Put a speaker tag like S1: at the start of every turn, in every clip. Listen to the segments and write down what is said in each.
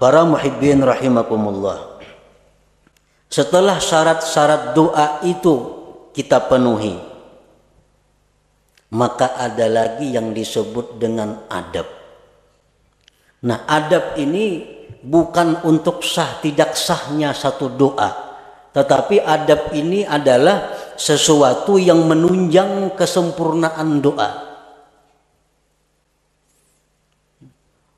S1: Para muhibbin rahimakumullah. Setelah syarat-syarat doa itu kita penuhi, maka ada lagi yang disebut dengan adab. Nah, adab ini bukan untuk sah tidak sahnya satu doa, tetapi adab ini adalah sesuatu yang menunjang kesempurnaan doa.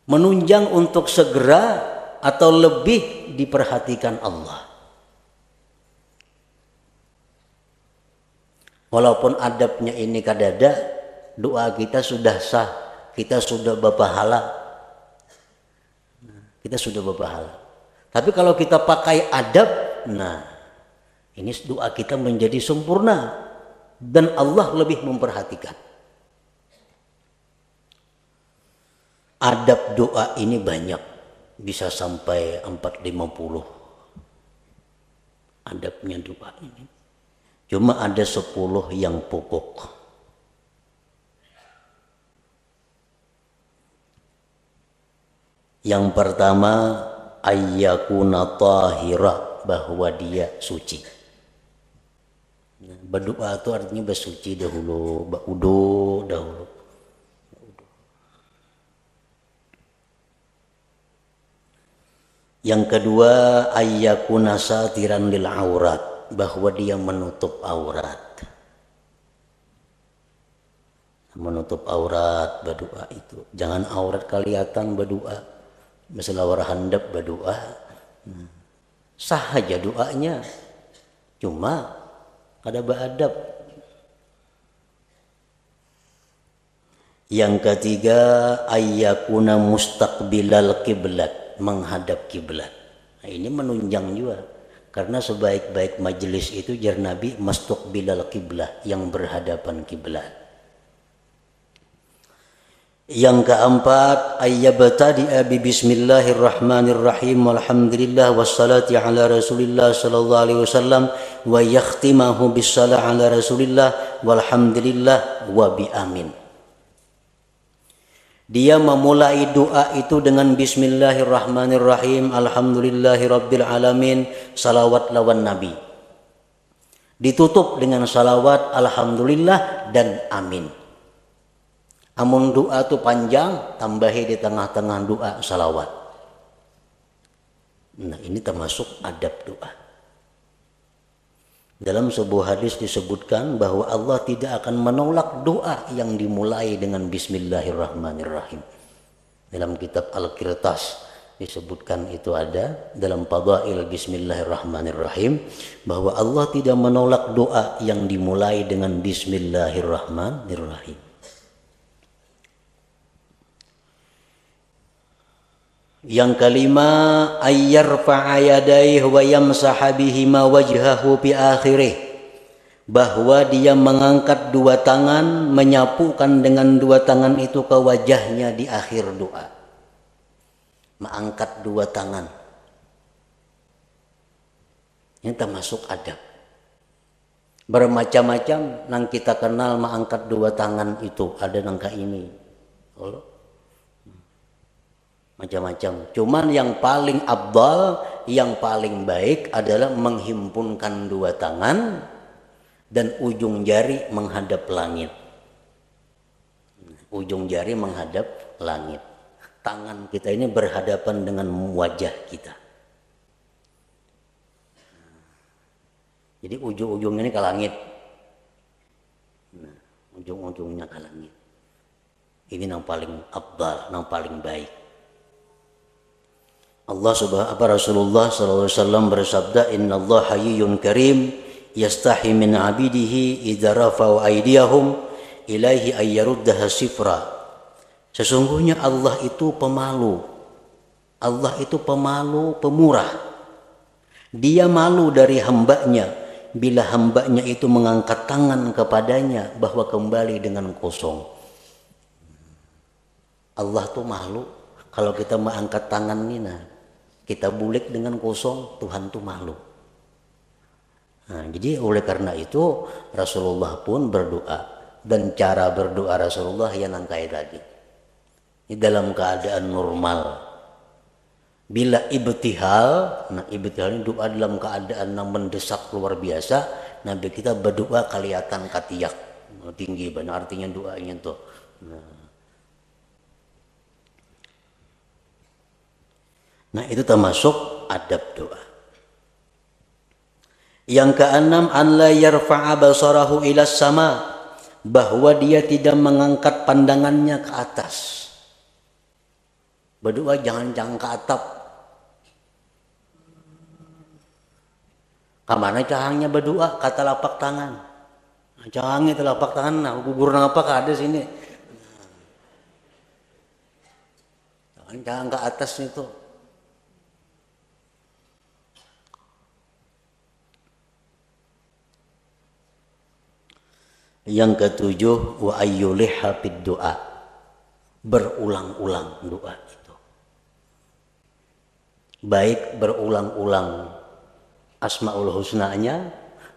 S1: menunjang untuk segera atau lebih diperhatikan Allah. Walaupun adabnya ini kadada, doa kita sudah sah, kita sudah berpahala. Kita sudah berpahala. Tapi kalau kita pakai adab, nah ini doa kita menjadi sempurna dan Allah lebih memperhatikan. adab doa ini banyak bisa sampai 450 adabnya doa ini cuma ada 10 yang pokok yang pertama ayyakuna tahira bahwa dia suci berdoa itu artinya bersuci dahulu berudu dahulu Yang kedua, ayyakuna satiran lil aurat, bahwa dia menutup aurat. Menutup aurat berdoa itu. Jangan aurat kelihatan berdoa. Misalnya handap berdoa. Hmm. Sah aja doanya. Cuma ada beradab. Yang ketiga, ayyakuna mustaqbilal kiblat menghadap kiblat. Nah, ini menunjang juga karena sebaik-baik majelis itu jar Nabi bilal kiblah yang berhadapan kiblat. Yang keempat, di abi bismillahirrahmanirrahim walhamdulillah wassalati ala rasulillah sallallahu alaihi wasallam wa yakhtimahu bis ala rasulillah walhamdulillah wa bi amin. Dia memulai doa itu dengan bismillahirrahmanirrahim, alhamdulillahirabbil salawat lawan nabi. Ditutup dengan salawat alhamdulillah dan amin. Amun doa itu panjang, tambahi di tengah-tengah doa salawat. Nah, ini termasuk adab doa. Dalam sebuah hadis disebutkan bahwa Allah tidak akan menolak doa yang dimulai dengan bismillahirrahmanirrahim. Dalam kitab Al-Kirtas disebutkan itu ada dalam Fadail bismillahirrahmanirrahim bahwa Allah tidak menolak doa yang dimulai dengan bismillahirrahmanirrahim. Yang kelima ayyarfa'a yadayhi wa yamsaha wajhahu bi akhirih bahwa dia mengangkat dua tangan menyapukan dengan dua tangan itu ke wajahnya di akhir doa mengangkat dua tangan ini termasuk adab bermacam-macam nang kita kenal mengangkat dua tangan itu ada nangka ini macam-macam. Cuman yang paling abdal, yang paling baik adalah menghimpunkan dua tangan dan ujung jari menghadap langit. Ujung jari menghadap langit. Tangan kita ini berhadapan dengan wajah kita. Jadi ujung-ujungnya ini ke langit. Nah, ujung-ujungnya ke langit. Ini yang paling abdal, yang paling baik. Allah subhanahu apa Rasulullah sallallahu alaihi wasallam bersabda Allah hayyun karim yastahi min abidihi idza rafa'u aydiyahum ilaihi ayyaruddaha sifra sesungguhnya Allah itu pemalu Allah itu pemalu pemurah dia malu dari hambanya bila hambanya itu mengangkat tangan kepadanya bahwa kembali dengan kosong Allah tuh malu kalau kita mengangkat tangan ini nah kita bulik dengan kosong, Tuhan itu makhluk. Nah, jadi oleh karena itu Rasulullah pun berdoa dan cara berdoa Rasulullah yang langkai tadi. Ini dalam keadaan normal. Bila ibtihal, nah ibtihal ini doa dalam keadaan yang mendesak luar biasa, Nabi kita berdoa kelihatan katiak tinggi benar artinya doanya tuh. Nah, Nah itu termasuk adab doa. Yang keenam, an la yarfa'a basarahu ilas sama bahwa dia tidak mengangkat pandangannya ke atas. Berdoa jangan jangan ke atap. Kamana cahangnya berdoa kata lapak tangan. Nah, cahangnya telapak tangan, nah gugur apa ada sini. Jangan ke atas itu Yang ketujuh wa ayyuliha doa. Berulang-ulang doa itu. Baik berulang-ulang asmaul husnanya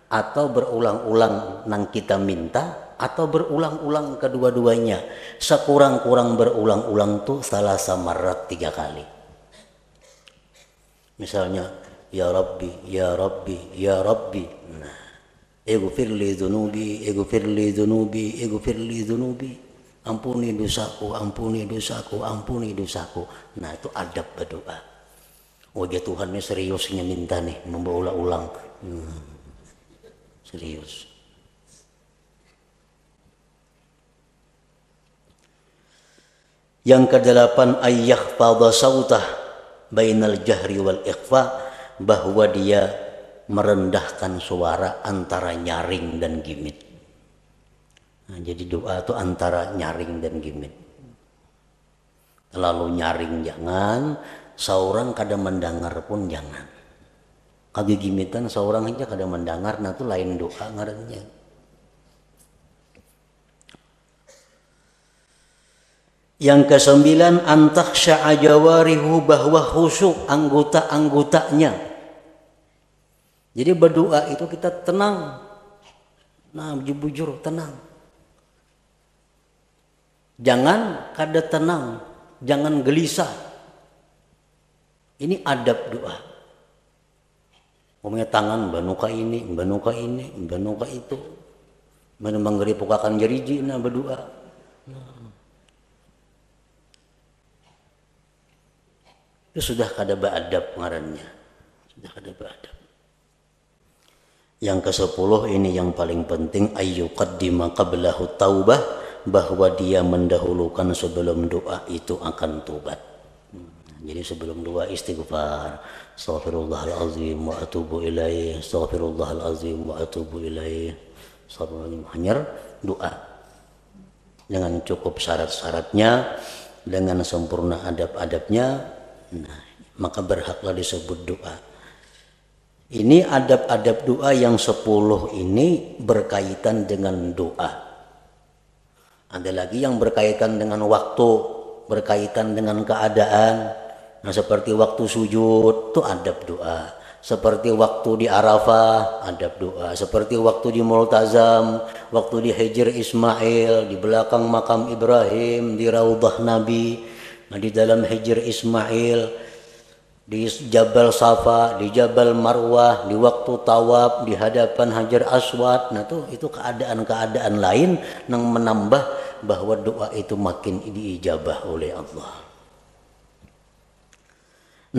S1: atau berulang-ulang nang kita minta atau berulang-ulang kedua-duanya sekurang-kurang berulang-ulang tuh salah samarat tiga kali misalnya ya Rabbi ya Rabbi ya Rabbi Ighfir li dhunubi, ighfir li dhunubi, ighfir li dhunubi. Ampuni dosaku, ampuni dosaku, ampuni dosaku. Nah itu adab berdoa. Wajah oh, Tuhan ini seriusnya minta nih, membawa ulang. Hmm. Serius. Yang kedelapan ayah pada sautah bainal jahri wal ikhfa bahwa dia merendahkan suara antara nyaring dan gimit. Nah, jadi doa itu antara nyaring dan gimit. Terlalu nyaring jangan, seorang kadang mendengar pun jangan. Kagi gimitan seorang aja kadang mendengar, nah itu lain doa ngarannya. Yang kesembilan antaksya ajawarihu bahwa husuk anggota-anggotanya jadi berdoa itu kita tenang. Nah, jujur tenang. Jangan kada tenang, jangan gelisah. Ini adab doa. Umumnya tangan banuka ini, banuka ini, banuka itu. Menembang geri pukakan jeriji nah berdoa. Nah. Itu sudah kada beradab ngarannya. Sudah kada beradab. Yang ke-10 ini yang paling penting ayyuqaddima qablahu taubah bahwa dia mendahulukan sebelum doa itu akan tobat. Hmm, jadi sebelum doa istighfar, al-azim wa atubu ilaih, al-azim wa atubu ilaih. Astagfirullahalazim hanya doa. Dengan cukup syarat-syaratnya, dengan sempurna adab-adabnya, nah, maka berhaklah disebut doa. Ini adab-adab doa yang sepuluh ini berkaitan dengan doa. Ada lagi yang berkaitan dengan waktu, berkaitan dengan keadaan. Nah seperti waktu sujud itu adab doa. Seperti waktu di Arafah, adab doa. Seperti waktu di Multazam, waktu di Hijr Ismail, di belakang makam Ibrahim, di Raudah Nabi, nah, di dalam Hijr Ismail, di Jabal Safa, di Jabal Marwah, di waktu tawaf, di hadapan Hajar Aswad. Nah tuh itu keadaan-keadaan lain yang menambah bahwa doa itu makin diijabah oleh Allah.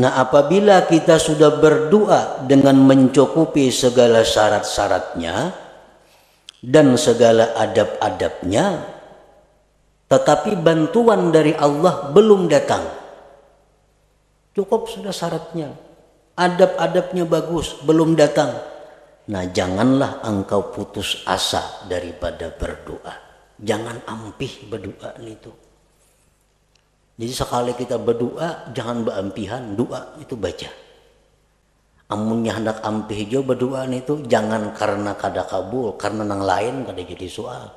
S1: Nah apabila kita sudah berdoa dengan mencukupi segala syarat-syaratnya dan segala adab-adabnya, tetapi bantuan dari Allah belum datang Cukup sudah syaratnya. Adab-adabnya bagus, belum datang. Nah janganlah engkau putus asa daripada berdoa. Jangan ampih berdoa itu. Jadi sekali kita berdoa, jangan berampihan, doa itu baca. Amunnya hendak ampih jauh berdoa itu jangan karena kada kabul, karena nang lain kada jadi soal.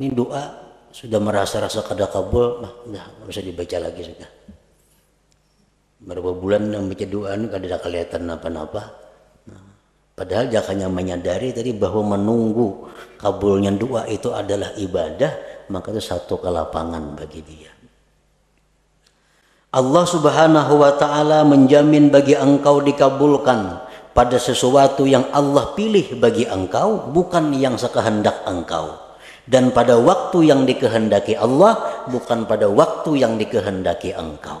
S1: Ini doa sudah merasa-rasa kada kabul, nah, udah nggak usah dibaca lagi sudah. Berapa bulan yang baca doa ini kada ada kelihatan apa-apa. Nah, padahal jangan menyadari tadi bahwa menunggu kabulnya doa itu adalah ibadah, maka itu satu kelapangan bagi dia. Allah Subhanahu wa taala menjamin bagi engkau dikabulkan pada sesuatu yang Allah pilih bagi engkau bukan yang sekehendak engkau dan pada waktu yang dikehendaki Allah bukan pada waktu yang dikehendaki engkau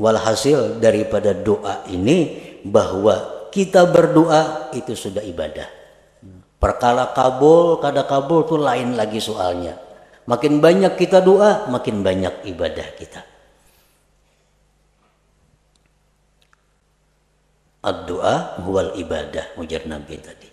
S1: walhasil daripada doa ini bahwa kita berdoa itu sudah ibadah perkala kabul kada kabul itu lain lagi soalnya makin banyak kita doa makin banyak ibadah kita Ad-doa huwal ibadah ujar Nabi tadi.